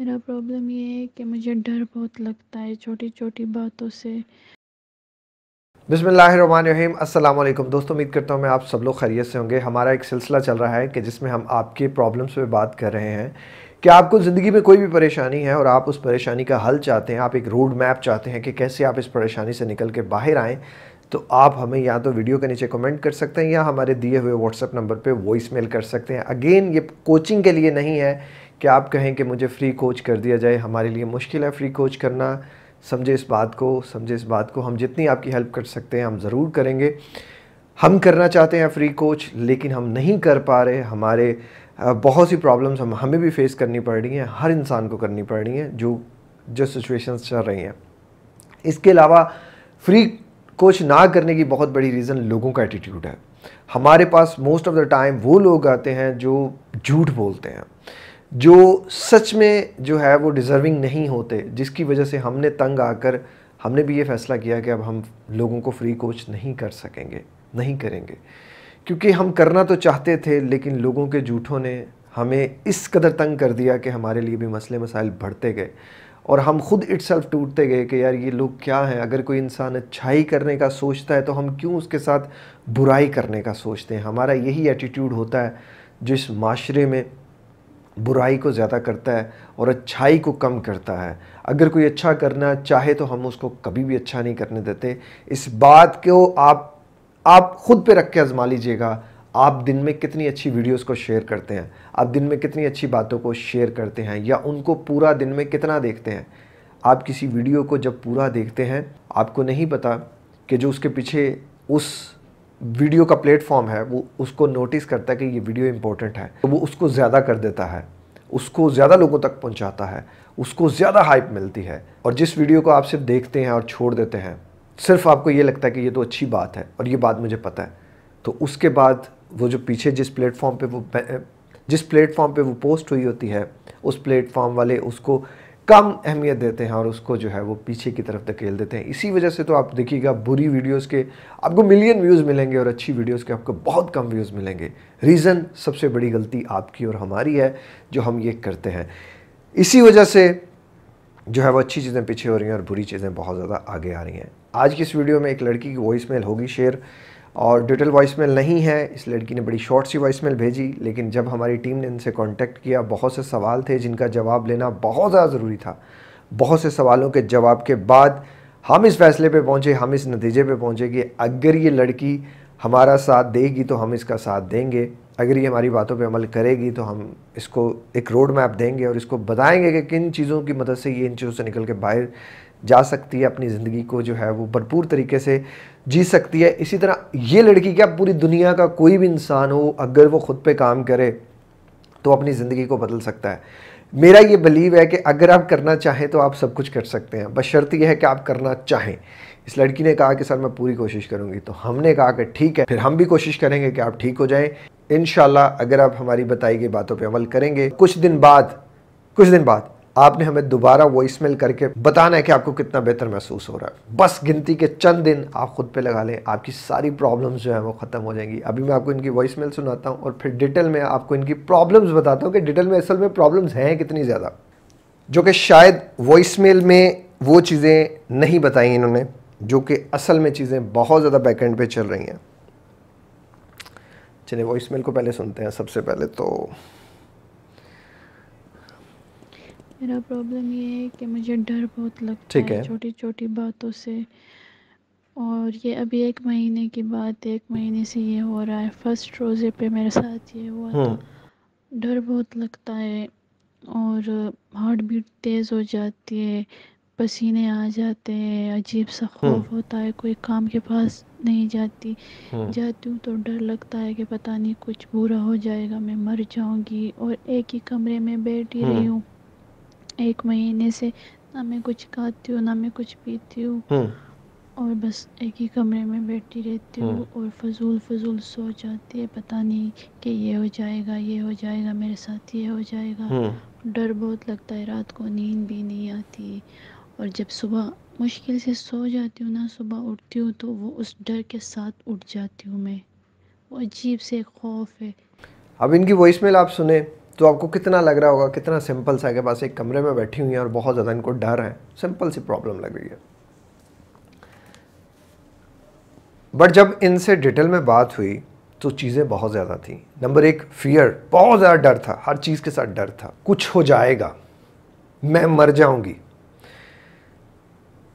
मेरा प्रॉब्लम ये है कि मुझे डर बहुत लगता है छोटी छोटी बातों से बिसमीम अल्लाम दोस्तों उम्मीद करता हूँ मैं आप सब लोग खैरियत से होंगे हमारा एक सिलसिला चल रहा है कि जिसमें हम आपके प्रॉब्लम्स पे बात कर रहे हैं कि आपको ज़िंदगी में कोई भी परेशानी है और आप उस परेशानी का हल चाहते हैं आप एक रोड मैप चाहते हैं कि कैसे आप इस परेशानी से निकल के बाहर आएँ तो आप हमें या तो वीडियो के नीचे कमेंट कर सकते हैं या हमारे दिए हुए व्हाट्सअप नंबर पे वॉइस मेल कर सकते हैं अगेन ये कोचिंग के लिए नहीं है कि आप कहें कि मुझे फ्री कोच कर दिया जाए हमारे लिए मुश्किल है फ्री कोच करना समझे इस बात को समझे इस बात को हम जितनी आपकी हेल्प कर सकते हैं हम ज़रूर करेंगे हम करना चाहते हैं फ्री कोच लेकिन हम नहीं कर पा रहे हमारे बहुत सी प्रॉब्लम्स हम हमें भी फेस करनी पड़ रही हैं हर इंसान को करनी पड़ रही हैं जो जो सिचुएशंस चल रही हैं इसके अलावा फ्री कोच ना करने की बहुत बड़ी रीज़न लोगों का एटीट्यूड है हमारे पास मोस्ट ऑफ़ द टाइम वो लोग आते हैं जो झूठ बोलते हैं जो सच में जो है वो डिज़र्विंग नहीं होते जिसकी वजह से हमने तंग आकर हमने भी ये फ़ैसला किया कि अब हम लोगों को फ्री कोच नहीं कर सकेंगे नहीं करेंगे क्योंकि हम करना तो चाहते थे लेकिन लोगों के झूठों ने हमें इस कदर तंग कर दिया कि हमारे लिए भी मसले मसाइल बढ़ते गए और हम खुद इट्सल्फ टूटते गए कि यार ये लोग क्या हैं अगर कोई इंसान अच्छाई करने का सोचता है तो हम क्यों उसके साथ बुराई करने का सोचते हैं हमारा यही एटीट्यूड होता है जिस माशरे में बुराई को ज़्यादा करता है और अच्छाई को कम करता है अगर कोई अच्छा करना चाहे तो हम उसको कभी भी अच्छा नहीं करने देते इस बात को आप आप खुद पे रख के आजमा लीजिएगा आप दिन में कितनी अच्छी वीडियोस को शेयर करते हैं आप दिन में कितनी अच्छी बातों को शेयर करते हैं या उनको पूरा दिन में कितना देखते हैं आप किसी वीडियो को जब पूरा देखते हैं आपको नहीं पता कि जो उसके पीछे उस वीडियो का प्लेटफॉर्म है वो उसको नोटिस करता है कि ये वीडियो इम्पोर्टेंट है तो वो उसको ज़्यादा कर देता है उसको ज़्यादा लोगों तक पहुँचाता है उसको ज़्यादा हाइप मिलती है और जिस वीडियो को आप सिर्फ देखते हैं और छोड़ देते हैं सिर्फ आपको ये लगता है कि ये तो अच्छी बात है और ये बात मुझे पता है तो उसके बाद वो जो पीछे जिस प्लेटफॉर्म पे वो जिस प्लेटफॉर्म पे वो पोस्ट हुई होती है उस प्लेटफॉर्म वाले उसको कम अहमियत देते हैं और उसको जो है वो पीछे की तरफ धकेल देते हैं इसी वजह से तो आप देखिएगा बुरी वीडियोस के आपको मिलियन व्यूज़ मिलेंगे और अच्छी वीडियोस के आपको बहुत कम व्यूज़ मिलेंगे रीज़न सबसे बड़ी गलती आपकी और हमारी है जो हम ये करते हैं इसी वजह से जो है वो अच्छी चीज़ें पीछे हो रही हैं और बुरी चीज़ें बहुत ज़्यादा आगे आ रही हैं आज की इस वीडियो में एक लड़की की वॉइस मेल होगी शेयर और डिटेल वॉइसमेल नहीं है इस लड़की ने बड़ी शॉर्ट सी वॉइसमेल भेजी लेकिन जब हमारी टीम ने इनसे कांटेक्ट किया बहुत से सवाल थे जिनका जवाब लेना बहुत ज़्यादा ज़रूरी था बहुत से सवालों के जवाब के बाद हम इस फैसले पे पहुँचे हम इस नतीजे पे पहुँचे कि अगर ये लड़की हमारा साथ देगी तो हम इसका साथ देंगे अगर ये हमारी बातों पे अमल करेगी तो हम इसको एक रोड मैप देंगे और इसको बताएंगे कि किन चीज़ों की मदद से ये इन चीज़ों से निकल के बाहर जा सकती है अपनी ज़िंदगी को जो है वो भरपूर तरीके से जी सकती है इसी तरह ये लड़की क्या पूरी दुनिया का कोई भी इंसान हो अगर वो ख़ुद पे काम करे तो अपनी ज़िंदगी को बदल सकता है मेरा ये बिलीव है कि अगर आप करना चाहें तो आप सब कुछ कर सकते हैं बस शर्त यह है कि आप करना चाहें इस लड़की ने कहा कि सर मैं पूरी कोशिश करूँगी तो हमने कहा कि ठीक है फिर हम भी कोशिश करेंगे कि आप ठीक हो जाएँ इन अगर आप हमारी बताई गई बातों पर अमल करेंगे कुछ दिन बाद कुछ दिन बाद आपने हमें दोबारा वॉइस मेल करके बताना है कि आपको कितना बेहतर महसूस हो रहा है बस गिनती के चंद दिन आप खुद पे लगा लें आपकी सारी प्रॉब्लम्स जो है वो ख़त्म हो जाएंगी अभी मैं आपको इनकी वॉइस मेल सुनाता हूँ और फिर डिटेल में आपको इनकी प्रॉब्लम्स बताता हूँ कि डिटेल में असल में प्रॉब्लम्स हैं कितनी ज़्यादा जो कि शायद वॉइस मेल में वो चीज़ें नहीं बताई इन्होंने जो कि असल में चीज़ें बहुत ज़्यादा बैकेंड पर चल रही हैं चलिए वॉइस मेल को पहले सुनते हैं सबसे पहले तो मेरा प्रॉब्लम ये है कि मुझे डर बहुत लगता ठीक है है छोटी छोटी बातों से और ये अभी एक महीने की बात एक महीने से ये हो रहा है फर्स्ट रोज़े पे मेरे साथ ये हुआ था हम्म। डर बहुत लगता है और हार्ट बीट तेज़ हो जाती है पसीने आ जाते हैं अजीब सा हम्म। खौफ होता है कोई काम के पास नहीं जाती हम्म। जाती हूँ तो डर लगता है कि पता नहीं कुछ बुरा हो जाएगा मैं मर जाऊंगी और एक ही कमरे में बैठी रही हूँ एक महीने से ना मैं कुछ खाती हूँ ना मैं कुछ पीती हूँ हम्म। और बस एक ही कमरे में बैठी रहती हूँ हम्म। और फजूल फजूल सो जाती है पता नहीं कि ये हो जाएगा ये हो जाएगा मेरे साथ ये हो जाएगा हम्म। डर बहुत लगता है रात को नींद भी नहीं आती और जब सुबह मुश्किल से सो जाती हूँ ना सुबह उठती हूँ तो वो उस डर के साथ उठ जाती हूँ मैं वो अजीब से खौफ है अब इनकी वॉइस मेल आप सुने तो आपको कितना लग रहा होगा कितना सिंपल सा के पास एक कमरे में बैठी हुई हैं और बहुत ज़्यादा इनको डर है सिंपल सी प्रॉब्लम लग रही है बट जब इनसे डिटेल में बात हुई तो चीज़ें बहुत ज़्यादा थी नंबर एक फियर बहुत ज़्यादा डर था हर चीज़ के साथ डर था कुछ हो जाएगा मैं मर जाऊंगी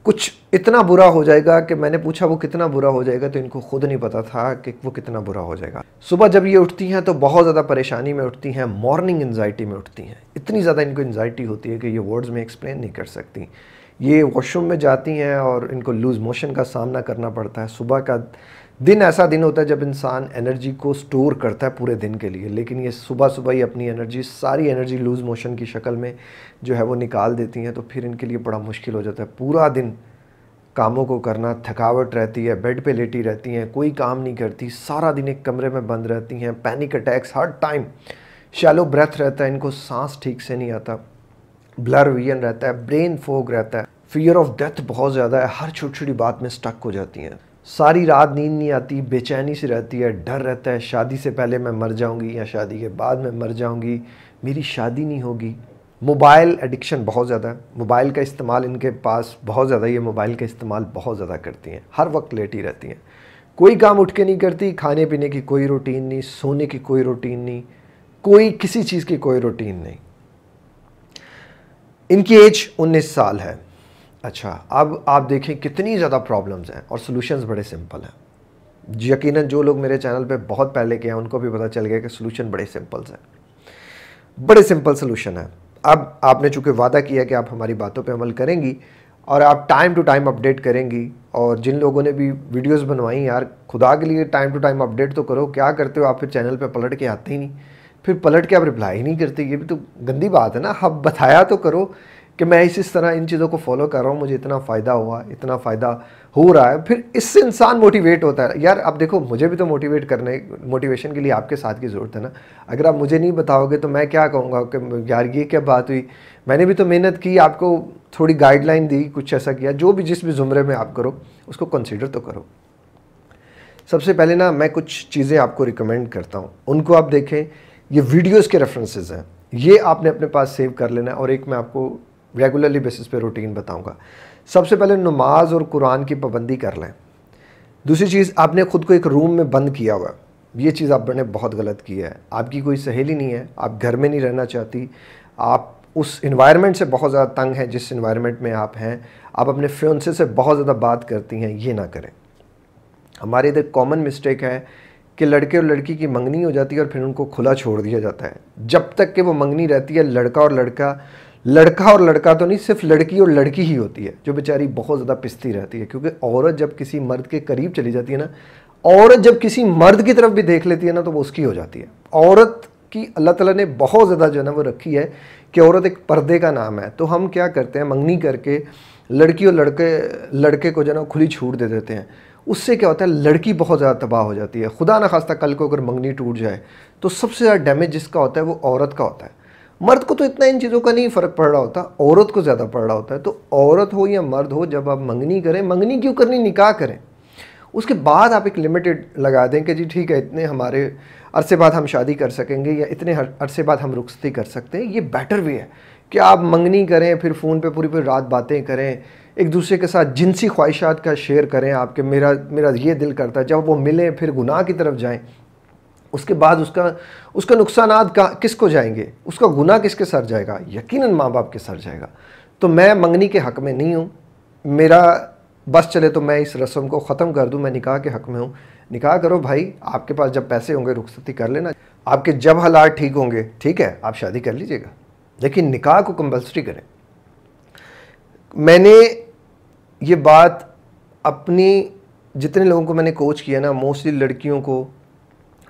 कुछ इतना बुरा हो जाएगा कि मैंने पूछा वो कितना बुरा हो जाएगा तो इनको खुद नहीं पता था कि वो कितना बुरा हो जाएगा सुबह जब ये उठती हैं तो बहुत ज़्यादा परेशानी में उठती हैं मॉर्निंग एनजाइटी में उठती हैं इतनी ज़्यादा इनको एनजाइटी होती है कि ये वर्ड्स में एक्सप्लेन नहीं कर सकती ये वॉशरूम में जाती हैं और इनको लूज़ मोशन का सामना करना पड़ता है सुबह का दिन ऐसा दिन होता है जब इंसान एनर्जी को स्टोर करता है पूरे दिन के लिए लेकिन ये सुबह सुबह ही अपनी एनर्जी सारी एनर्जी लूज़ मोशन की शक्ल में जो है वो निकाल देती हैं तो फिर इनके लिए बड़ा मुश्किल हो जाता है पूरा दिन कामों को करना थकावट रहती है बेड पे लेटी रहती हैं कोई काम नहीं करती सारा दिन एक कमरे में बंद रहती हैं पैनिक अटैक्स हर टाइम शैलो ब्रेथ रहता है इनको सांस ठीक से नहीं आता ब्लर विजन रहता है ब्रेन फोग रहता है फियर ऑफ डेथ बहुत ज़्यादा है हर छोटी छोटी बात में स्टक हो जाती हैं सारी रात नींद नहीं आती बेचैनी सी रहती है डर रहता है शादी से पहले मैं मर जाऊंगी या शादी के बाद मैं मर जाऊंगी मेरी शादी नहीं होगी मोबाइल एडिक्शन बहुत ज़्यादा है मोबाइल का इस्तेमाल इनके पास बहुत ज़्यादा ये मोबाइल का इस्तेमाल बहुत ज़्यादा करती हैं हर वक्त लेट ही रहती हैं कोई काम उठ के नहीं करती खाने पीने की कोई रूटीन नहीं सोने की कोई रूटीन नहीं कोई किसी चीज़ की कोई रूटीन नहीं इनकी एज 19 साल है अच्छा अब आप देखें कितनी ज़्यादा प्रॉब्लम्स हैं और सोल्यूशन बड़े सिंपल हैं यकीन जो लोग मेरे चैनल पे बहुत पहले के हैं उनको भी पता चल गया कि सोल्यूशन बड़े सिंपल्स हैं बड़े सिंपल सोल्यूशन है अब आपने चूंकि वादा किया कि आप हमारी बातों पर अमल करेंगी और आप टाइम टू टाइम अपडेट करेंगी और जिन लोगों ने भी वीडियोस बनवाई यार खुदा के लिए टाइम टू टाइम अपडेट तो करो क्या करते हो आप फिर चैनल पे पलट के आते ही नहीं फिर पलट के आप रिप्लाई ही नहीं करते ये भी तो गंदी बात है ना आप बताया तो करो कि मैं इस इस तरह इन चीज़ों को फॉलो कर रहा हूँ मुझे इतना फ़ायदा हुआ इतना फ़ायदा हो रहा है फिर इससे इंसान मोटिवेट होता है यार अब देखो मुझे भी तो मोटिवेट करने मोटिवेशन के लिए आपके साथ की ज़रूरत है ना अगर आप मुझे नहीं बताओगे तो मैं क्या कहूँगा कि यार ये क्या बात हुई मैंने भी तो मेहनत की आपको थोड़ी गाइडलाइन दी कुछ ऐसा किया जो भी जिस भी ज़ुमरे में आप करो उसको कंसिडर तो करो सबसे पहले ना मैं कुछ चीज़ें आपको रिकमेंड करता हूँ उनको आप देखें ये वीडियोज़ के रेफरेंसेज हैं ये आपने अपने पास सेव कर लेना है और एक मैं आपको रेगुलरली बेसिस पे रूटीन बताऊंगा सबसे पहले नमाज और कुरान की पाबंदी कर लें दूसरी चीज़ आपने ख़ुद को एक रूम में बंद किया हुआ ये चीज़ आपने बहुत गलत की है आपकी कोई सहेली नहीं है आप घर में नहीं रहना चाहती आप उस इन्वायरमेंट से बहुत ज़्यादा तंग हैं जिस इन्वायरमेंट में आप हैं आप अपने फ्योन्से से बहुत ज़्यादा बात करती हैं ये ना करें हमारे इधर कॉमन मिस्टेक है कि लड़के और लड़की की मंगनी हो जाती है और फिर उनको खुला छोड़ दिया जाता है जब तक कि वो मंगनी रहती है लड़का और लड़का लड़का और लड़का तो नहीं सिर्फ लड़की और लड़की ही होती है जो बेचारी बहुत ज़्यादा पिसती रहती है क्योंकि औरत जब किसी मर्द के करीब चली जाती है ना औरत जब किसी मर्द की तरफ भी देख लेती है ना तो वो उसकी हो जाती है औरत की अल्लाह ताला ने बहुत ज़्यादा जो है ना वो रखी है कि औरत एक पर्दे का नाम है तो हम क्या करते हैं मंगनी करके लड़की और लड़के लड़के को जो है ना खुली छूट दे देते हैं उससे क्या होता है लड़की बहुत ज़्यादा तबाह हो जाती है खुदा ना खास्ता कल को अगर मंगनी टूट जाए तो सबसे ज़्यादा डैमेज जिसका होता है वो औरत का होता है मर्द को तो इतना इन चीज़ों का नहीं फ़र्क पड़ रहा होता औरत को ज़्यादा पड़ रहा होता है तो औरत हो या मर्द हो जब आप मंगनी करें मंगनी क्यों करनी निकाह करें उसके बाद आप एक लिमिटेड लगा दें कि जी ठीक है इतने हमारे अरसे बाद हम शादी कर सकेंगे या इतने अरसे बाद हम रुखसती कर सकते हैं ये बेटर भी है कि आप मंगनी करें फिर फ़ोन पे पूरी पूरी रात बातें करें एक दूसरे के साथ जिनसी ख्वाहिशात का शेयर करें आपके मेरा मेरा ये दिल करता है जब वो मिलें फिर गुनाह की तरफ जाएं उसके बाद उसका उसका नुकसान किस को जाएंगे उसका गुना किसके सर जाएगा यकीनन माँ बाप के सर जाएगा तो मैं मंगनी के हक़ में नहीं हूँ मेरा बस चले तो मैं इस रस्म को ख़त्म कर दूँ मैं निकाह के हक़ में हूँ निकाह करो भाई आपके पास जब पैसे होंगे रुखसती कर लेना आपके जब हालात ठीक होंगे ठीक है आप शादी कर लीजिएगा लेकिन निकाह को कंपल्सरी करें मैंने ये बात अपनी जितने लोगों को मैंने कोच किया ना मोस्टली लड़कियों को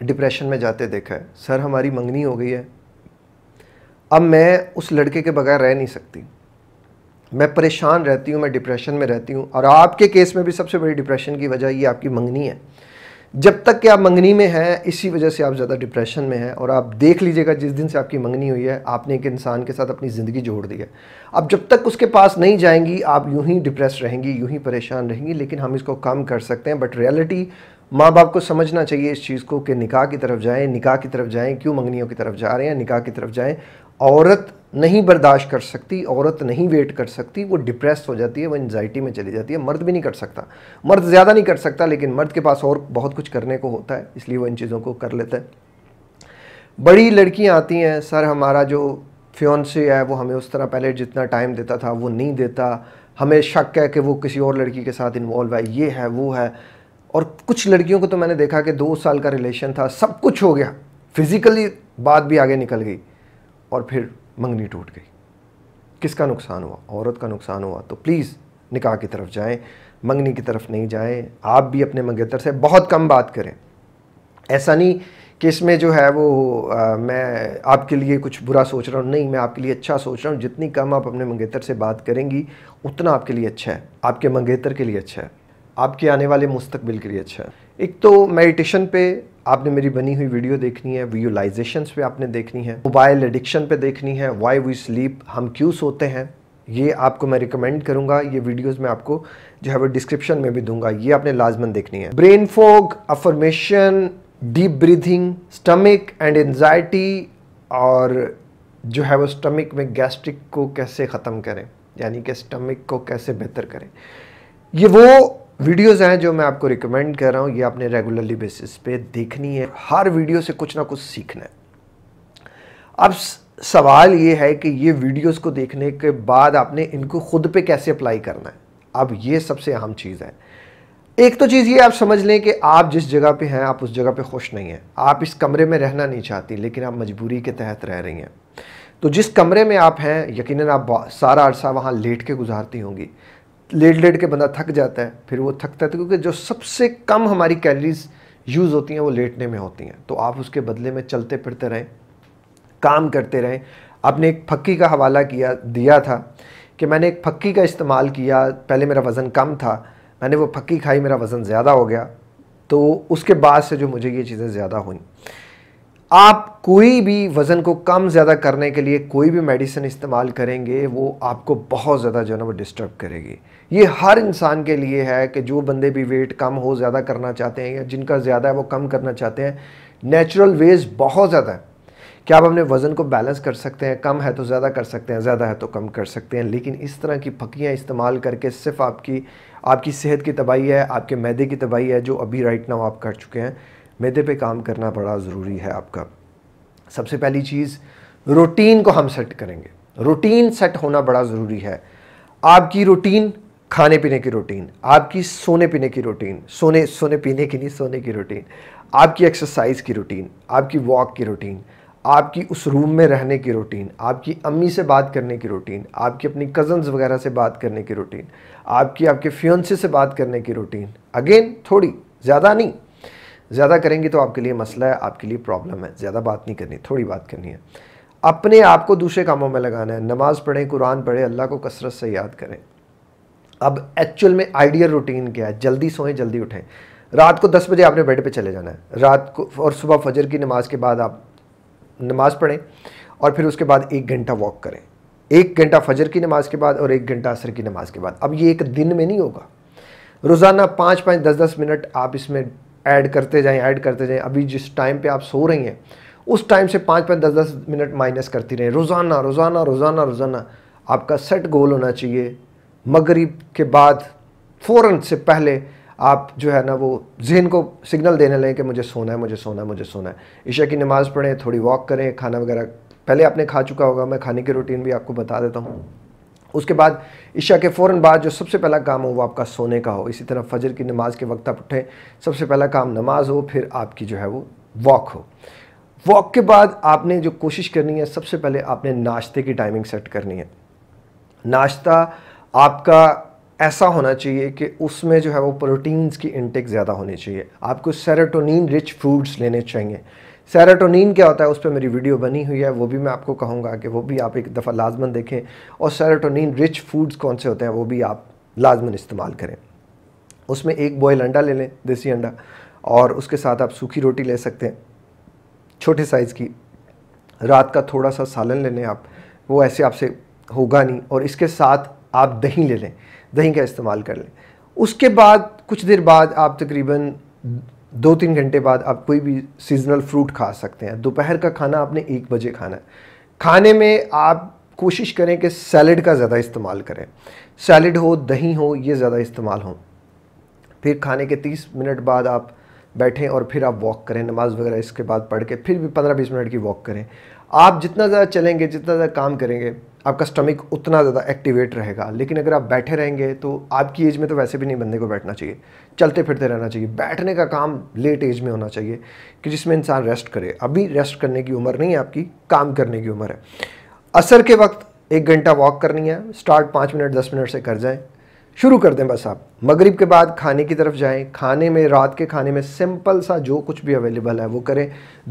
डिप्रेशन में जाते देखा है सर हमारी मंगनी हो गई है अब मैं उस लड़के के बगैर रह नहीं सकती मैं परेशान रहती हूँ मैं डिप्रेशन में रहती हूँ और आपके केस में भी सबसे बड़ी डिप्रेशन की वजह ये आपकी मंगनी है जब तक कि आप मंगनी में हैं इसी वजह से आप ज़्यादा डिप्रेशन में हैं और आप देख लीजिएगा जिस दिन से आपकी मंगनी हुई है आपने एक इंसान के साथ अपनी ज़िंदगी जोड़ दी है अब जब तक उसके पास नहीं जाएंगी आप यूं ही डिप्रेस रहेंगी यूं ही परेशान रहेंगी लेकिन हम इसको कम कर सकते हैं बट रियलिटी माँ बाप को समझना चाहिए इस चीज़ को कि निकाह की तरफ जाएं निकाह की तरफ जाएं क्यों मंगनियों की तरफ जा रहे हैं निकाह की तरफ जाएं औरत नहीं बर्दाश्त कर सकती औरत नहीं वेट कर सकती वो डिप्रेस हो जाती है वो एनजाइटी में चली जाती है मर्द भी नहीं कर सकता मर्द ज़्यादा नहीं कर सकता लेकिन मर्द के पास और बहुत कुछ करने को होता है इसलिए वो इन चीज़ों को कर लेता है बड़ी लड़कियाँ आती हैं सर हमारा जो फ्योनसे है वो हमें उस तरह पहले जितना टाइम देता था वो नहीं देता हमें शक है कि वो किसी और लड़की के साथ इन्वॉल्व है ये है वो है और कुछ लड़कियों को तो मैंने देखा कि दो साल का रिलेशन था सब कुछ हो गया फिज़िकली बात भी आगे निकल गई और फिर मंगनी टूट गई किसका नुकसान हुआ औरत का नुकसान हुआ तो प्लीज़ निकाह की तरफ जाएं मंगनी की तरफ नहीं जाएं आप भी अपने मंगेतर से बहुत कम बात करें ऐसा नहीं कि इसमें जो है वो आ, मैं आपके लिए कुछ बुरा सोच रहा हूँ नहीं मैं आपके लिए अच्छा सोच रहा हूँ जितनी कम आप अपने मंगेतर से बात करेंगी उतना आपके लिए अच्छा है आपके मंगेतर के लिए अच्छा है आपके आने वाले मुस्तबिल के लिए अच्छा है एक तो मेडिटेशन पे आपने मेरी बनी हुई वीडियो देखनी है विजुलाइजेशंस पे आपने देखनी है मोबाइल एडिक्शन पे देखनी है वाई वी स्लीप हम क्यों सोते हैं ये आपको मैं रिकमेंड करूंगा ये वीडियोस मैं आपको जो है वो डिस्क्रिप्शन में भी दूंगा ये आपने लाजमन देखनी है brain fog affirmation deep breathing stomach and anxiety और जो है वो स्टमिक में गैस्ट्रिक को कैसे ख़त्म करें यानी कि स्टमिक को कैसे बेहतर करें ये वो वीडियोस हैं जो मैं आपको रिकमेंड कर रहा हूँ ये आपने रेगुलरली बेसिस पे देखनी है हर वीडियो से कुछ ना कुछ सीखना है अब सवाल ये है कि ये वीडियोस को देखने के बाद आपने इनको खुद पे कैसे अप्लाई करना है अब ये सबसे अहम चीज़ है एक तो चीज़ ये आप समझ लें कि आप जिस जगह पे हैं आप उस जगह पे खुश नहीं हैं आप इस कमरे में रहना नहीं चाहती लेकिन आप मजबूरी के तहत रह रही हैं तो जिस कमरे में आप हैं यकीनन आप सारा अरसा वहाँ लेट के गुजारती होंगी लेट लेट के बंदा थक जाता है फिर वो थकता है तो क्योंकि जो सबसे कम हमारी कैलरीज यूज़ होती हैं वो लेटने में होती हैं तो आप उसके बदले में चलते फिरते रहें काम करते रहें आपने एक फक्की का हवाला किया दिया था कि मैंने एक फक्की का इस्तेमाल किया पहले मेरा वज़न कम था मैंने वो फक्की खाई मेरा वज़न ज़्यादा हो गया तो उसके बाद से जो मुझे ये चीज़ें ज़्यादा हुई आप कोई भी वज़न को कम ज़्यादा करने के लिए कोई भी मेडिसिन इस्तेमाल करेंगे वो आपको बहुत ज़्यादा जो है ना वो डिस्टर्ब करेगी ये हर इंसान के लिए है कि जो बंदे भी वेट कम हो ज़्यादा करना चाहते हैं या जिनका ज़्यादा है वो कम करना चाहते हैं नेचुरल वेज बहुत ज़्यादा है क्या आप अपने वज़न को बैलेंस कर सकते हैं कम है तो ज़्यादा कर सकते हैं ज़्यादा है तो कम कर सकते हैं लेकिन इस तरह की फकियाँ इस्तेमाल करके सिर्फ आपकी आपकी सेहत की तबाही है आपके मैदे की तबाही है जो अभी राइट नाउ आप कर चुके हैं मैदे पे काम करना बड़ा ज़रूरी है आपका सबसे पहली चीज़ रूटीन को हम सेट करेंगे रूटीन सेट होना बड़ा ज़रूरी है आपकी रूटीन खाने पीने की रूटीन आपकी सोने पीने की रूटीन सोने सोने पीने की नहीं सोने की रूटीन आपकी एक्सरसाइज की रूटीन आपकी वॉक की रूटीन आपकी उस रूम में रहने की रूटीन आपकी अम्मी से बात करने की रूटीन आपकी अपनी कज़न्स वगैरह से बात करने की रूटीन आपकी आपके फ्योन्से से बात करने की रूटीन अगेन थोड़ी ज़्यादा नहीं ज़्यादा करेंगी तो आपके लिए मसला है आपके लिए प्रॉब्लम है ज़्यादा बात नहीं करनी थोड़ी बात करनी है अपने आप को दूसरे कामों में लगाना है नमाज़ पढ़ें कुरान पढ़ें अल्लाह को कसरत से याद करें अब एक्चुअल में आइडियल रूटीन क्या है जल्दी सोएं जल्दी उठें रात को दस बजे आपने बेड पे चले जाना है रात को और सुबह फजर की नमाज के बाद आप नमाज़ पढ़ें और फिर उसके बाद एक घंटा वॉक करें एक घंटा फजर की नमाज के बाद और एक घंटा असर की नमाज के बाद अब ये एक दिन में नहीं होगा रोज़ाना पाँच पाँच दस दस मिनट आप इसमें ऐड करते जाएँ ऐड करते जाएँ अभी जिस टाइम पर आप सो रही हैं उस टाइम से पाँच पाँच दस दस मिनट माइनस करती रहें रोज़ाना रोज़ाना रोज़ाना रोज़ाना आपका सेट गोल होना चाहिए मगरिब के बाद फ़ौर से पहले आप जो है ना वो जहन को सिग्नल देने लगें कि मुझे सोना है मुझे सोना है मुझे सोना है ईशा की नमाज़ पढ़ें थोड़ी वॉक करें खाना वगैरह पहले आपने खा चुका होगा मैं खाने की रूटीन भी आपको बता देता हूँ उसके बाद ईशा के फ़ौर बाद जो सबसे पहला काम हो वो आपका सोने का हो इसी तरह फजर की नमाज़ के वक्त आप उठें सबसे पहला काम नमाज हो फिर आपकी जो है वो वॉक हो वॉक के बाद आपने जो कोशिश करनी है सबसे पहले आपने नाश्ते की टाइमिंग सेट करनी है नाश्ता आपका ऐसा होना चाहिए कि उसमें जो है वो प्रोटीन्स की इंटेक ज़्यादा होनी चाहिए आपको सेरोटोनिन रिच फूड्स लेने चाहिए सेराटोनिन क्या होता है उस पर मेरी वीडियो बनी हुई है वो भी मैं आपको कहूँगा कि वो भी आप एक दफ़ा लाजमन देखें और सेराटोनिन रिच फूड्स कौन से होते हैं वो भी आप लाजमन इस्तेमाल करें उसमें एक बॉयल अंडा ले लें देसी अंडा और उसके साथ आप सूखी रोटी ले सकते हैं छोटे साइज़ की रात का थोड़ा सा सालन ले लें आप वो ऐसे आपसे होगा नहीं और इसके साथ आप दही ले लें दही का इस्तेमाल कर लें उसके बाद कुछ देर बाद आप तकरीबन दो तीन घंटे बाद आप कोई भी सीजनल फ्रूट खा सकते हैं दोपहर का खाना आपने एक बजे खाना है खाने में आप कोशिश करें कि सैलड का ज़्यादा इस्तेमाल करें सैलड हो दही हो ये ज़्यादा इस्तेमाल हो फिर खाने के तीस मिनट बाद आप बैठें और फिर आप वॉक करें नमाज वगैरह इसके बाद पढ़ के फिर भी पंद्रह बीस मिनट की वॉक करें आप जितना ज़्यादा चलेंगे जितना ज़्यादा काम करेंगे आपका स्टमक उतना ज़्यादा एक्टिवेट रहेगा लेकिन अगर आप बैठे रहेंगे तो आपकी एज में तो वैसे भी नहीं बंदे को बैठना चाहिए चलते फिरते रहना चाहिए बैठने का काम लेट एज में होना चाहिए कि जिसमें इंसान रेस्ट करे अभी रेस्ट करने की उम्र नहीं है आपकी काम करने की उम्र है असर के वक्त एक घंटा वॉक करनी है स्टार्ट पाँच मिनट दस मिनट से कर जाएँ शुरू कर दें बस आप मगरिब के बाद खाने की तरफ जाएं खाने में रात के खाने में सिंपल सा जो कुछ भी अवेलेबल है वो करें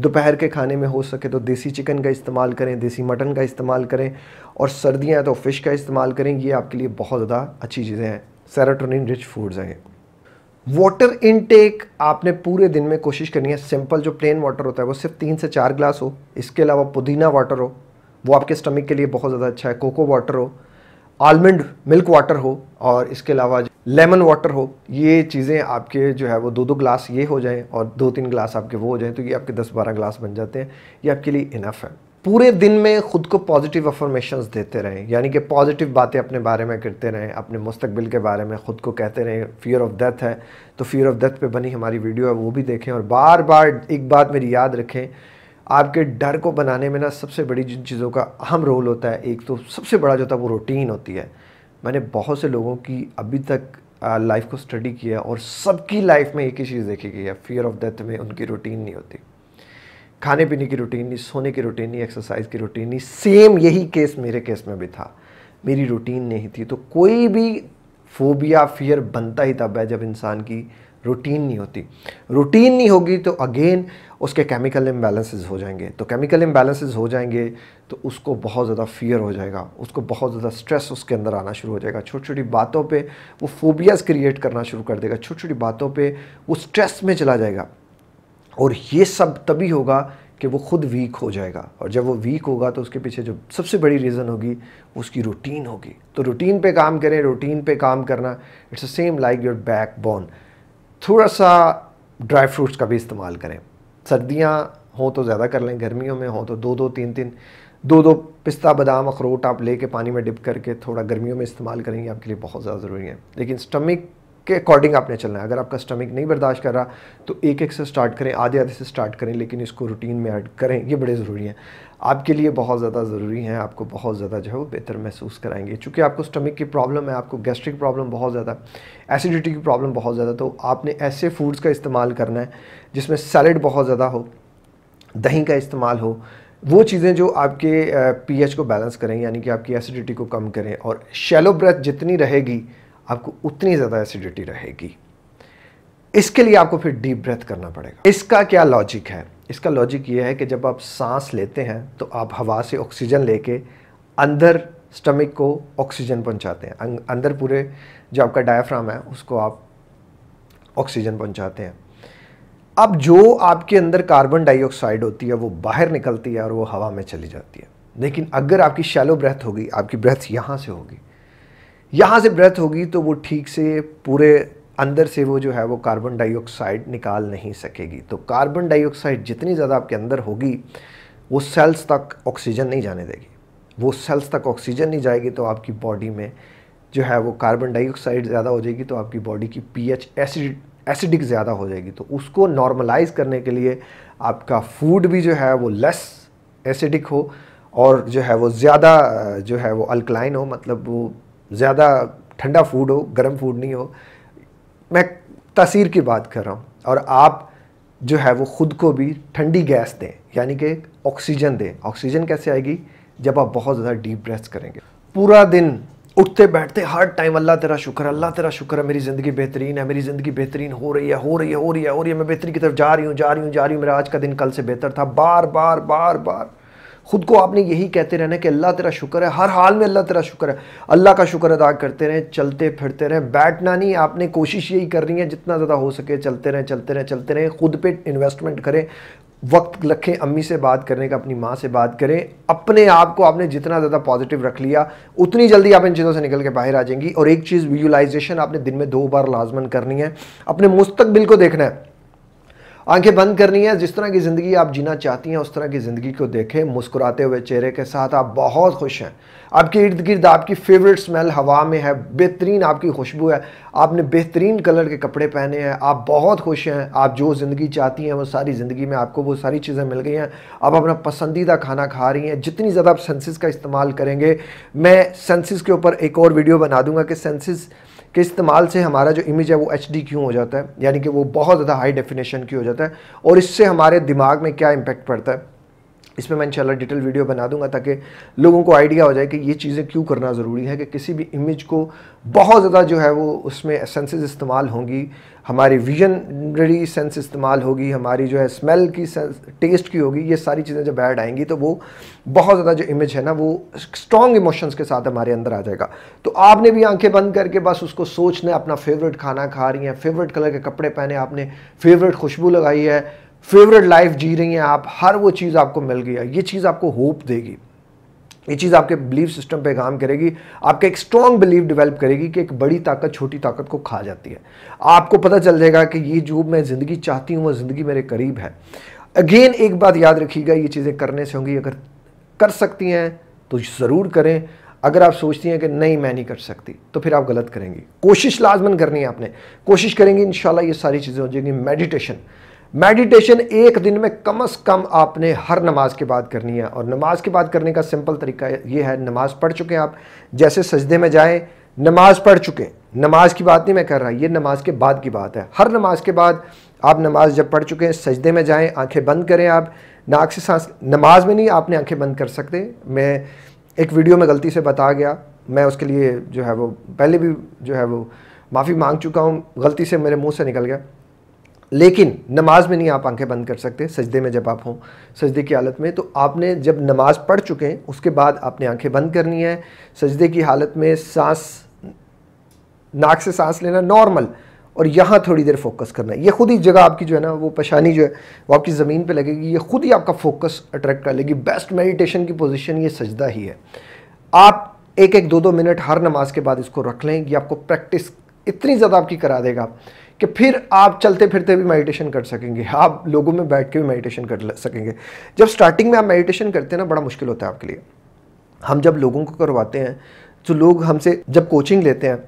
दोपहर के खाने में हो सके तो देसी चिकन का इस्तेमाल करें देसी मटन का इस्तेमाल करें और सर्दियाँ तो फ़िश का इस्तेमाल करें ये आपके लिए बहुत ज़्यादा अच्छी चीज़ें हैं सेराटोनिन रिच फूड्स हैं वाटर इनटेक आपने पूरे दिन में कोशिश करनी है सिंपल जो प्लेन वाटर होता है वो सिर्फ तीन से चार ग्लास हो इसके अलावा पुदीना वाटर हो वो आपके स्टमक के लिए बहुत ज़्यादा अच्छा है कोको वाटर हो आलमंड मिल्क वाटर हो और इसके अलावा लेमन वाटर हो ये चीज़ें आपके जो है वो दो दो ग्लास ये हो जाएं और दो तीन ग्लास आपके वो हो जाएं तो ये आपके दस बारह ग्लास बन जाते हैं ये आपके लिए इनफ है पूरे दिन में ख़ुद को पॉजिटिव अफॉर्मेशन देते रहें यानी कि पॉजिटिव बातें अपने बारे में करते रहें अपने मुस्तबिल के बारे में ख़ुद को कहते रहें फियर ऑफ़ डेथ है तो फियर ऑफ़ डेथ पे बनी हमारी वीडियो है वो भी देखें और बार बार एक बात मेरी याद रखें आपके डर को बनाने में ना सबसे बड़ी जिन चीज़ों का अहम रोल होता है एक तो सबसे बड़ा जो था वो रूटीन होती है मैंने बहुत से लोगों की अभी तक लाइफ को स्टडी किया और सबकी लाइफ में एक ही चीज़ देखी गई है फियर ऑफ डेथ में उनकी रूटीन नहीं होती खाने पीने की रूटीन नहीं सोने की रूटीन नहीं एक्सरसाइज की रूटीन नहीं सेम यही केस मेरे केस में भी था मेरी रूटीन नहीं थी तो कोई भी फोबिया फियर बनता ही तब है जब इंसान की रूटीन नहीं होती रूटीन नहीं होगी तो अगेन उसके केमिकल इम्बैलेंसेस हो जाएंगे तो केमिकल इम्बैलेंसेस हो जाएंगे तो उसको बहुत ज़्यादा फियर हो जाएगा उसको बहुत ज़्यादा स्ट्रेस उसके अंदर आना शुरू हो जाएगा छोटी छोटी बातों पे वो फोबियाज़ क्रिएट करना शुरू कर देगा छोटी छोटी बातों पे वो स्ट्रेस में चला जाएगा और ये सब तभी होगा कि वो खुद वीक हो जाएगा और जब वो वीक होगा तो उसके पीछे जो सबसे बड़ी रीज़न होगी उसकी रूटीन होगी तो रूटीन पे काम करें रूटीन पे काम करना it's same like your backbone थोड़ा सा ड्राई फ्रूट्स का भी इस्तेमाल करें सर्दियाँ हों तो ज़्यादा कर लें गर्मियों में हों तो दो दो तीन तीन दो दो पिस्ता बादाम अखरोट आप लेके पानी में डिप करके थोड़ा गर्मियों में इस्तेमाल करेंगे आपके लिए बहुत ज़्यादा ज़रूरी है लेकिन स्टमिक के अकॉर्डिंग आपने चलना है अगर आपका स्टमक नहीं बर्दाश्त कर रहा तो एक एक से स्टार्ट करें आधे आधे से स्टार्ट करें लेकिन इसको रूटीन में ऐड करें ये बड़े ज़रूरी हैं आपके लिए बहुत ज़्यादा ज़रूरी हैं आपको बहुत ज़्यादा जो है वो बेहतर महसूस कराएंगे चूँकि आपको स्टमक की प्रॉब्लम है आपको गैस्ट्रिक प्रॉब्लम बहुत ज़्यादा एसिडिटी की प्रॉब्लम बहुत ज़्यादा तो आपने ऐसे फूड्स का इस्तेमाल करना है जिसमें सैलड बहुत ज़्यादा हो दही का इस्तेमाल हो वो चीज़ें जो आपके पीएच को बैलेंस करें यानी कि आपकी एसिडिटी को कम करें और शेलो ब्रेथ जितनी रहेगी आपको उतनी ज़्यादा एसिडिटी रहेगी इसके लिए आपको फिर डीप ब्रेथ करना पड़ेगा इसका क्या लॉजिक है इसका लॉजिक ये है कि जब आप सांस लेते हैं तो आप हवा से ऑक्सीजन लेके अंदर स्टमक को ऑक्सीजन पहुंचाते हैं अं-, अंदर पूरे जो आपका डायफ्राम है उसको आप ऑक्सीजन पहुंचाते हैं अब जो आपके अंदर कार्बन डाइऑक्साइड होती है वो बाहर निकलती है और वो हवा में चली जाती है लेकिन अगर आपकी शैलो ब्रेथ होगी आपकी ब्रेथ यहाँ से होगी यहाँ से ब्रेथ होगी तो वो ठीक से पूरे अंदर से वो जो है वो कार्बन डाइऑक्साइड निकाल नहीं सकेगी तो कार्बन डाइऑक्साइड जितनी ज़्यादा आपके अंदर होगी वो सेल्स तक ऑक्सीजन नहीं जाने देगी वो सेल्स तक ऑक्सीजन नहीं जाएगी तो आपकी बॉडी में जो है वो कार्बन डाइऑक्साइड ज़्यादा हो जाएगी तो आपकी बॉडी की पीएच एसिड एसिडिक ज़्यादा हो जाएगी तो उसको नॉर्मलाइज करने के लिए आपका फूड भी जो है वो लेस एसिडिक हो और जो है वो ज़्यादा जो है वो अल्कलाइन हो मतलब वो ज़्यादा ठंडा फूड हो गर्म फूड नहीं हो मैं तसीर की बात कर रहा हूँ और आप जो है वो ख़ुद को भी ठंडी गैस दें यानी कि ऑक्सीजन दें ऑक्सीजन कैसे आएगी जब आप बहुत ज़्यादा डीप ब्रेथ करेंगे पूरा दिन उठते बैठते हर टाइम अल्लाह तेरा शुक्र अल्लाह तेरा शुक्र है मेरी ज़िंदगी बेहतरीन है मेरी ज़िंदगी बेहतरीन हो रही है हो रही है हो रही है हो रही है मैं बेहतरी की तरफ जा रही हूँ जा रही हूँ जा रही हूँ मेरा आज का दिन कल से बेहतर था बार बार बार बार खुद को आपने यही कहते रहना कि अल्लाह तेरा शुक्र है हर हाल में अल्लाह तेरा शुक्र है अल्लाह का शुक्र अदा करते रहें चलते फिरते रहें बैठना नहीं आपने कोशिश यही करनी है जितना ज़्यादा हो सके चलते रहें चलते रहें चलते रहें खुद पर इन्वेस्टमेंट करें वक्त रखें अम्मी से बात करने का अपनी माँ से बात करें अपने आप को आपने जितना ज़्यादा पॉजिटिव रख लिया उतनी जल्दी आप इन चीज़ों से निकल के बाहर आ जाएंगी और एक चीज़ विजुलाइजेशन आपने दिन में दो बार लाजमन करनी है अपने मुस्तबिल को देखना है आंखें बंद करनी है जिस तरह की ज़िंदगी आप जीना चाहती हैं उस तरह की ज़िंदगी को देखें मुस्कुराते हुए चेहरे के साथ आप बहुत खुश हैं आपके इर्द गिर्द आपकी फेवरेट स्मेल हवा में है बेहतरीन आपकी खुशबू है आपने बेहतरीन कलर के कपड़े पहने हैं आप बहुत खुश हैं आप जो ज़िंदगी चाहती हैं वो सारी ज़िंदगी में आपको वो सारी चीज़ें मिल गई हैं आप अपना पसंदीदा खाना खा रही हैं जितनी ज़्यादा आप सेंसेस का इस्तेमाल करेंगे मैं सेंसेस के ऊपर एक और वीडियो बना दूंगा कि सेंसेस के इस्तेमाल से हमारा जो इमेज है वो एच क्यों हो जाता है यानी कि वो बहुत ज़्यादा हाई डेफिनेशन की हो जाता है और इससे हमारे दिमाग में क्या इम्पेक्ट पड़ता है इस पर मैं इंशाल्लाह डिटेल वीडियो बना दूंगा ताकि लोगों को आइडिया हो जाए कि ये चीज़ें क्यों करना ज़रूरी है कि किसी भी इमेज को बहुत ज़्यादा जो है वो उसमें सेंसेस इस्तेमाल होंगी हमारी विजनरी सेंस इस्तेमाल होगी हमारी जो है स्मेल की सेंस टेस्ट की होगी ये सारी चीज़ें जब ऐड आएंगी तो वो बहुत ज़्यादा जो इमेज है ना वो स्ट्रॉन्ग इमोशंस के साथ हमारे अंदर आ जाएगा तो आपने भी आंखें बंद करके बस उसको सोचना अपना फेवरेट खाना खा रही हैं फेवरेट कलर के कपड़े पहने आपने फेवरेट खुशबू लगाई है फेवरेट लाइफ जी रही हैं आप हर वो चीज़ आपको मिल गई है ये चीज़ आपको होप देगी ये चीज़ आपके बिलीफ सिस्टम पे काम करेगी आपका एक स्ट्रॉन्ग बिलीफ डेवलप करेगी कि एक बड़ी ताकत छोटी ताकत को खा जाती है आपको पता चल जाएगा कि ये जो मैं ज़िंदगी चाहती हूँ वो ज़िंदगी मेरे करीब है अगेन एक बात याद रखिएगा ये चीज़ें करने से होंगी अगर कर सकती हैं तो ज़रूर करें अगर आप सोचती हैं कि नहीं मैं नहीं कर सकती तो फिर आप गलत करेंगी कोशिश लाजमन करनी है आपने कोशिश करेंगी इन ये सारी चीज़ें हो जाएंगी मेडिटेशन मेडिटेशन एक दिन में कम से कम आपने हर नमाज के बाद करनी है और नमाज के बाद करने का सिंपल तरीका ये है नमाज पढ़ चुके हैं आप जैसे सजदे में जाएं नमाज पढ़ चुके नमाज की बात नहीं मैं कर रहा ये नमाज के बाद की बात है हर नमाज के बाद आप नमाज जब पढ़ चुके हैं सजदे में जाएं आंखें बंद करें आप नाक से सांस नमाज में नहीं आपने आंखें बंद कर सकते मैं एक वीडियो में गलती से बता गया मैं उसके लिए जो है वो पहले भी जो है वो माफ़ी मांग चुका हूँ गलती से मेरे मुँह से निकल गया लेकिन नमाज में नहीं आप आंखें बंद कर सकते सजदे में जब आप हों सजदे की हालत में तो आपने जब नमाज पढ़ चुके हैं उसके बाद आपने आंखें बंद करनी है सजदे की हालत में सांस नाक से सांस लेना नॉर्मल और यहाँ थोड़ी देर फोकस करना है ये खुद ही जगह आपकी जो है ना वो पेशानी जो है वो आपकी ज़मीन पे लगेगी ये खुद ही आपका फोकस अट्रैक्ट कर लेगी बेस्ट मेडिटेशन की पोजीशन ये सजदा ही है आप एक एक दो दो मिनट हर नमाज के बाद इसको रख लें ये आपको प्रैक्टिस इतनी ज़्यादा आपकी करा देगा कि फिर आप चलते फिरते भी मेडिटेशन कर सकेंगे आप लोगों में बैठ के भी मेडिटेशन कर सकेंगे जब स्टार्टिंग में आप मेडिटेशन करते हैं ना बड़ा मुश्किल होता है आपके लिए हम जब लोगों को करवाते हैं तो लोग हमसे जब कोचिंग लेते हैं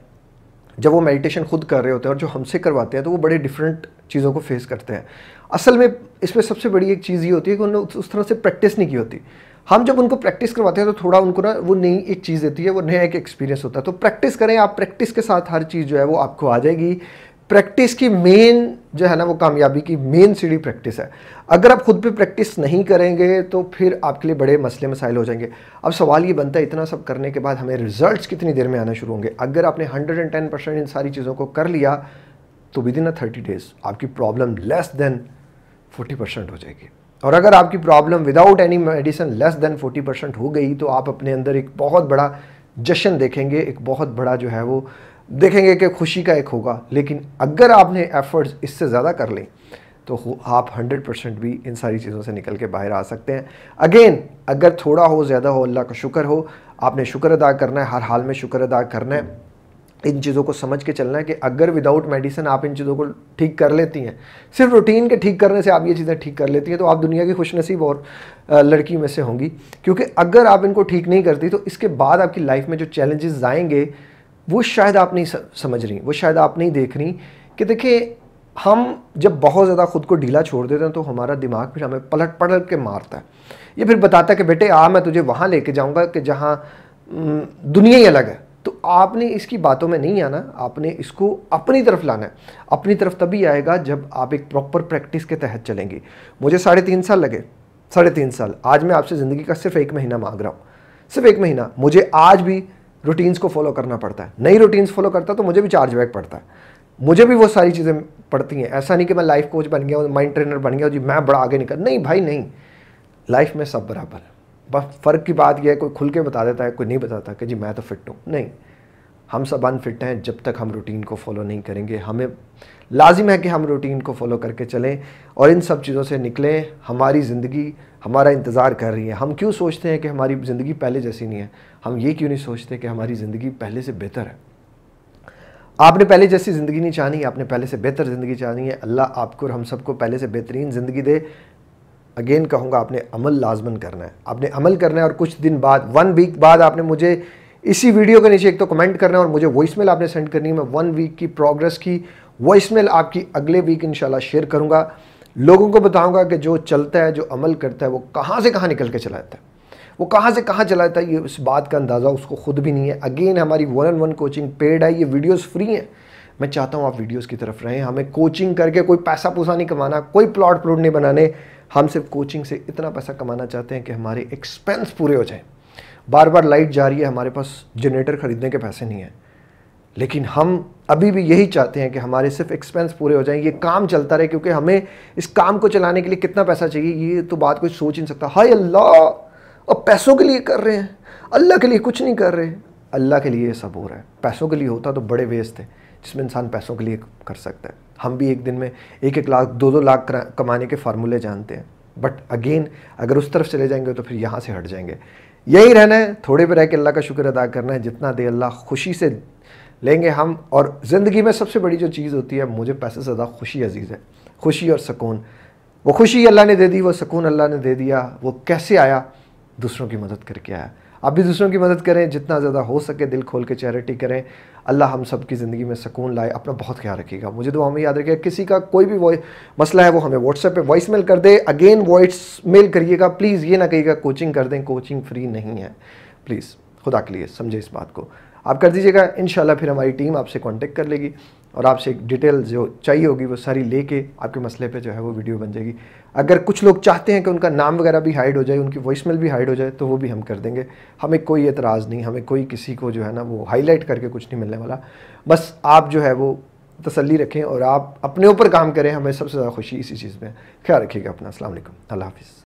जब वो मेडिटेशन खुद कर रहे होते हैं और जो हमसे करवाते हैं तो वो बड़े डिफरेंट चीज़ों को फेस करते हैं असल में इसमें सबसे बड़ी एक चीज़ ये होती है कि उन्होंने उस तरह से प्रैक्टिस नहीं की होती हम जब उनको प्रैक्टिस करवाते हैं तो थोड़ा उनको ना वो नई एक चीज़ देती है वो नया एक एक्सपीरियंस होता है तो प्रैक्टिस करें आप प्रैक्टिस के साथ हर चीज़ जो है वो आपको आ जाएगी प्रैक्टिस की मेन जो है ना वो कामयाबी की मेन सीढ़ी प्रैक्टिस है अगर आप खुद भी प्रैक्टिस नहीं करेंगे तो फिर आपके लिए बड़े मसले मसाइल हो जाएंगे अब सवाल ये बनता है इतना सब करने के बाद हमें रिजल्ट्स कितनी देर में आना शुरू होंगे अगर आपने हंड्रेड एंड टेन परसेंट इन सारी चीज़ों को कर लिया तो within a thirty days आपकी problem less than forty percent हो जाएगी और अगर आपकी problem without any medicine less than forty percent हो गई तो आप अपने अंदर एक बहुत बड़ा जश्न देखेंगे एक बहुत बड़ा जो है वो देखेंगे कि खुशी का एक होगा लेकिन अगर आपने एफ़र्ट्स इससे ज़्यादा कर लें तो आप 100 परसेंट भी इन सारी चीज़ों से निकल के बाहर आ सकते हैं अगेन अगर थोड़ा हो ज़्यादा हो अल्लाह का शुक्र हो आपने शुक्र अदा करना है हर हाल में शुक्र अदा करना है इन चीज़ों को समझ के चलना है कि अगर विदाउट मेडिसिन आप इन चीज़ों को ठीक कर लेती हैं सिर्फ रूटीन के ठीक करने से आप ये चीज़ें ठीक कर लेती हैं तो आप दुनिया की खुशनसीब और लड़की में से होंगी क्योंकि अगर आप इनको ठीक नहीं करती तो इसके बाद आपकी लाइफ में जो चैलेंजेस आएंगे वो शायद आप नहीं समझ रही वो शायद आप नहीं देख रही कि देखिए हम जब बहुत ज़्यादा ख़ुद को ढीला छोड़ देते हैं तो हमारा दिमाग फिर हमें पलट पलट के मारता है ये फिर बताता है कि बेटे आ मैं तुझे वहाँ लेके जाऊँगा कि जहाँ दुनिया ही अलग है तो आपने इसकी बातों में नहीं आना आपने इसको अपनी तरफ लाना है अपनी तरफ तभी आएगा जब आप एक प्रॉपर प्रैक्टिस के तहत चलेंगे मुझे साढ़े तीन साल लगे साढ़े तीन साल आज मैं आपसे ज़िंदगी का सिर्फ एक महीना मांग रहा हूँ सिर्फ एक महीना मुझे आज भी रूटीन्स को फॉलो करना पड़ता है नई रूटीन्स फॉलो करता तो मुझे भी चार्ज बैक पड़ता है मुझे भी वो सारी चीज़ें पड़ती हैं ऐसा नहीं कि मैं लाइफ कोच बन गया माइंड ट्रेनर बन गया जी मैं बड़ा आगे निकल नहीं भाई नहीं लाइफ में सब बराबर बस फ़र्क की बात यह है कोई खुल के बता देता है कोई नहीं बताता कि जी मैं तो फिट हूँ नहीं हम सब अनफिट हैं जब तक हम रूटीन को फॉलो नहीं करेंगे हमें लाजिम है कि हम रूटीन को फॉलो करके चलें और इन सब चीज़ों से निकलें हमारी ज़िंदगी हमारा इंतज़ार कर रही है हम क्यों सोचते हैं कि हमारी ज़िंदगी पहले जैसी नहीं है हम ये क्यों नहीं सोचते कि हमारी ज़िंदगी पहले से बेहतर है आपने पहले जैसी ज़िंदगी नहीं चाहनी आपने पहले से बेहतर ज़िंदगी चाहनी है अल्लाह आपको और हम सबको पहले से बेहतरीन ज़िंदगी दे अगेन कहूँगा आपने अमल लाजमन करना है आपने अमल करना है और कुछ दिन बाद वन वीक बाद आपने मुझे इसी वीडियो के नीचे एक तो कमेंट करना है और मुझे वॉइस मेल आपने सेंड करनी है मैं वन वीक की प्रोग्रेस की वॉइस मेल आपकी अगले वीक इन शेयर करूँगा लोगों को बताऊंगा कि जो चलता है जो अमल करता है वो कहाँ से कहाँ निकल के चला जाता है वो कहाँ से कहाँ चला जाता है ये इस बात का अंदाज़ा उसको खुद भी नहीं है अगेन हमारी one on one coaching paid है ये वीडियोस फ्री हैं मैं चाहता हूँ आप वीडियोस की तरफ रहें हमें कोचिंग करके कोई पैसा पूसा नहीं कमाना कोई प्लॉट प्लॉट नहीं बनाने हम सिर्फ कोचिंग से इतना पैसा कमाना चाहते हैं कि हमारे एक्सपेंस पूरे हो जाएँ बार बार लाइट जा रही है हमारे पास जनरेटर ख़रीदने के पैसे नहीं हैं लेकिन हम अभी भी यही चाहते हैं कि हमारे सिर्फ एक्सपेंस पूरे हो जाएं ये काम चलता रहे क्योंकि हमें इस काम को चलाने के लिए कितना पैसा चाहिए ये तो बात कोई सोच नहीं सकता हाय अल्लाह अब पैसों के लिए कर रहे हैं अल्लाह के लिए कुछ नहीं कर रहे अल्लाह के लिए ये सब हो रहा है पैसों के लिए होता तो बड़े वेस्ट थे जिसमें इंसान पैसों के लिए कर सकता है हम भी एक दिन में एक एक लाख दो दो लाख कमाने के फार्मूले जानते हैं बट अगेन अगर उस तरफ चले जाएंगे तो फिर यहाँ से हट जाएंगे यही रहना है थोड़े पर रह के अल्लाह का शुक्र अदा करना है जितना दे अल्लाह खुशी से लेंगे हम और ज़िंदगी में सबसे बड़ी जो चीज़ होती है मुझे पैसे से ज़्यादा खुशी अजीज़ है खुशी और सुकून वो खुशी अल्लाह ने दे दी वो सुकून अल्लाह ने दे दिया वो कैसे आया दूसरों की मदद करके आया आप भी दूसरों की मदद करें जितना ज़्यादा हो सके दिल खोल के चैरिटी करें अल्लाह हम सब की ज़िंदगी में सुकून लाए अपना बहुत ख्याल रखिएगा मुझे तो हमें याद रखिएगा किसी का कोई भी मसला है वो हमें व्हाट्सएप पे वॉइस मेल कर दे अगेन वॉइस मेल करिएगा प्लीज़ ये ना कहिएगा कोचिंग कर दें कोचिंग फ्री नहीं है प्लीज़ खुदा के लिए समझे इस बात को आप कर दीजिएगा इन फिर हमारी टीम आपसे कॉन्टेक्ट कर लेगी और आपसे एक डिटेल जो चाहिए होगी वो सारी लेके आपके मसले पे जो है वो वीडियो बन जाएगी अगर कुछ लोग चाहते हैं कि उनका नाम वगैरह भी हाइड हो जाए उनकी वॉइस मेल भी हाइड हो जाए तो वो भी हम कर देंगे हमें कोई एतराज़ नहीं हमें कोई किसी को जो है ना वो हाईलाइट करके कुछ नहीं मिलने वाला बस आप जो है वो तसली रखें और आप अपने ऊपर काम करें हमें सबसे ज़्यादा खुशी इसी चीज़ में ख्याल रखिएगा अपना असल अल्लाह हाफिज़